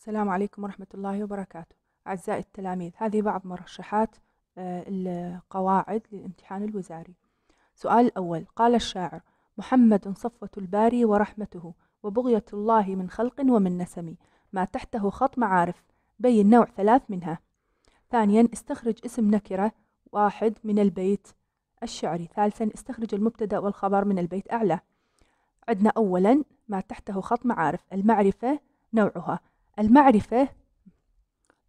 السلام عليكم ورحمة الله وبركاته أعزائي التلاميذ هذه بعض مرشحات آه، القواعد للامتحان الوزاري سؤال الأول قال الشاعر محمد صفوة الباري ورحمته وبغية الله من خلق ومن نسم ما تحته خط معارف بين نوع ثلاث منها ثانيا استخرج اسم نكرة واحد من البيت الشعري ثالثا استخرج المبتدأ والخبر من البيت أعلى عندنا أولا ما تحته خط معارف المعرفة نوعها المعرفة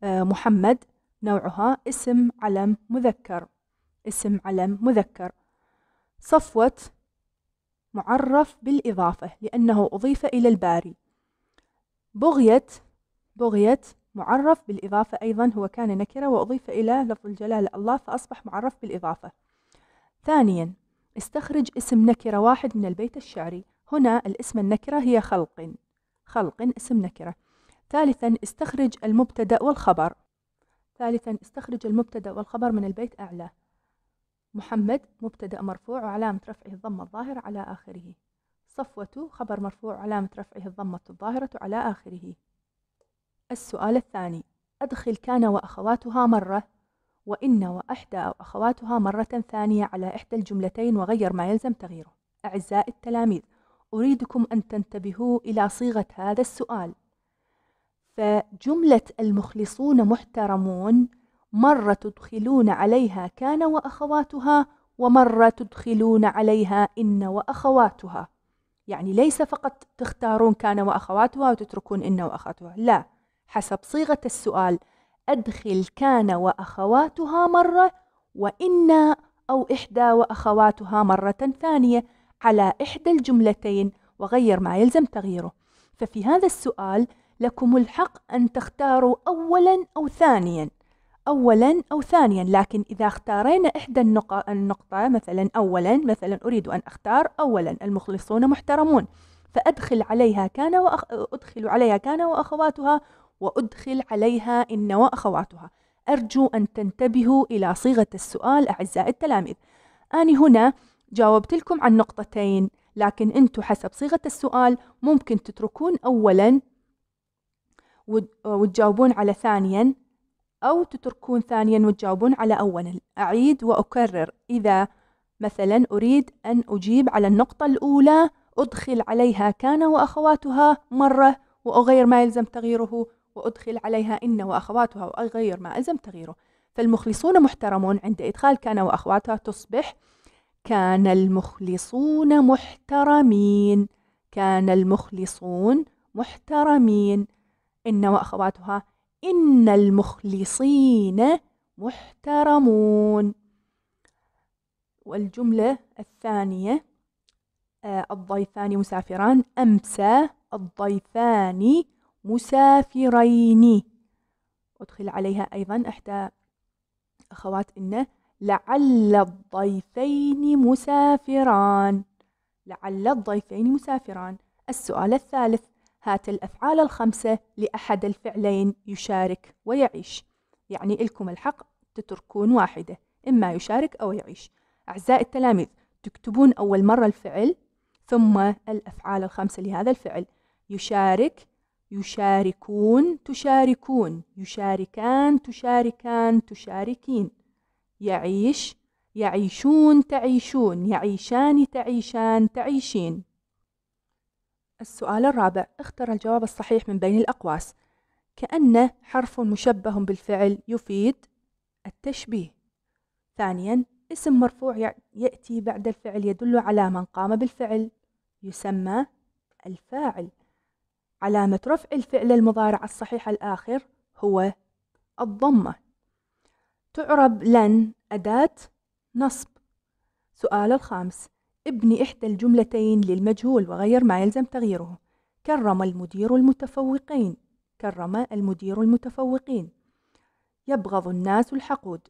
آه، محمد نوعها اسم علم مذكر اسم علم مذكر صفوة معرف بالإضافة لأنه أضيف إلى الباري بغية بغية معرف بالإضافة أيضا هو كان نكرة وأضيف إلى لفظ الجلالة الله فأصبح معرف بالإضافة ثانيا استخرج اسم نكرة واحد من البيت الشعري هنا الاسم النكرة هي خلق خلق اسم نكرة ثالثا استخرج المبتدأ والخبر ثالثا استخرج المبتدأ والخبر من البيت اعلى محمد مبتدأ مرفوع وعلامة رفعه الضمة الظاهرة على آخره صفوة خبر مرفوع وعلامه رفعه الضمة الظاهرة على آخره السؤال الثاني أدخل كان وأخواتها مرة وإن وأحدى أو أخواتها مرة ثانية على إحدى الجملتين وغير ما يلزم تغييره أعزائي التلاميذ أريدكم أن تنتبهوا إلى صيغة هذا السؤال فجملة المخلصون محترمون مرة تدخلون عليها كان وأخواتها ومرة تدخلون عليها إن وأخواتها يعني ليس فقط تختارون كان وأخواتها وتتركون إن وأخواتها لا حسب صيغة السؤال أدخل كان وأخواتها مرة وإن أو إحدى وأخواتها مرة ثانية على إحدى الجملتين وغير ما يلزم تغييره ففي هذا السؤال لكم الحق أن تختاروا أولا أو ثانيا أولا أو ثانيا لكن إذا اختارينا إحدى النقطة مثلا أولا مثلا أريد أن أختار أولا المخلصون محترمون فأدخل عليها كان وأخ... أدخل عليها كان وأخواتها وأدخل عليها إن وأخواتها أرجو أن تنتبهوا إلى صيغة السؤال أعزائي التلاميذ أنا هنا جاوبت لكم عن نقطتين لكن أنتم حسب صيغة السؤال ممكن تتركون أولا وتجاوبون على ثانيا أو تتركون ثانيا وتجاوبون على أولا أعيد وأكرر إذا مثلا أريد أن أجيب على النقطة الأولى أدخل عليها كان وأخواتها مرة وأغير ما يلزم تغييره وأدخل عليها إن وأخواتها وأغير ما ألزم تغييره فالمخلصون محترمون عند إدخال كان وأخواتها تصبح كان المخلصون محترمين كان المخلصون محترمين إن وأخواتها إن المخلصين محترمون والجملة الثانية آه، الضيفان مسافران أمسى الضيفان مسافرين أدخل عليها أيضا إحدى أخوات إن لعل الضيفين مسافران لعل الضيفين مسافران السؤال الثالث هات الأفعال الخمسة لأحد الفعلين يشارك ويعيش يعني إلكم الحق تتركون واحدة إما يشارك أو يعيش أعزائي التلاميذ تكتبون أول مرة الفعل ثم الأفعال الخمسة لهذا الفعل يشارك يشاركون تشاركون يشاركان تشاركان تشاركين يعيش يعيشون تعيشون يعيشان تعيشان تعيشين السؤال الرابع اختر الجواب الصحيح من بين الأقواس كأن حرف مشبه بالفعل يفيد التشبيه ثانيا اسم مرفوع يأتي بعد الفعل يدل على من قام بالفعل يسمى الفاعل علامة رفع الفعل المضارع الصحيح الآخر هو الضمة تعرب لن أداة نصب سؤال الخامس ابني إحدى الجملتين للمجهول وغير ما يلزم تغييره كرم المدير المتفوقين كرم المدير المتفوقين يبغض الناس الحقود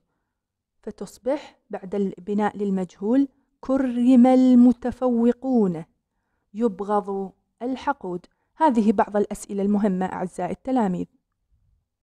فتصبح بعد البناء للمجهول كرم المتفوقون يبغض الحقود هذه بعض الأسئلة المهمة أعزائي التلاميذ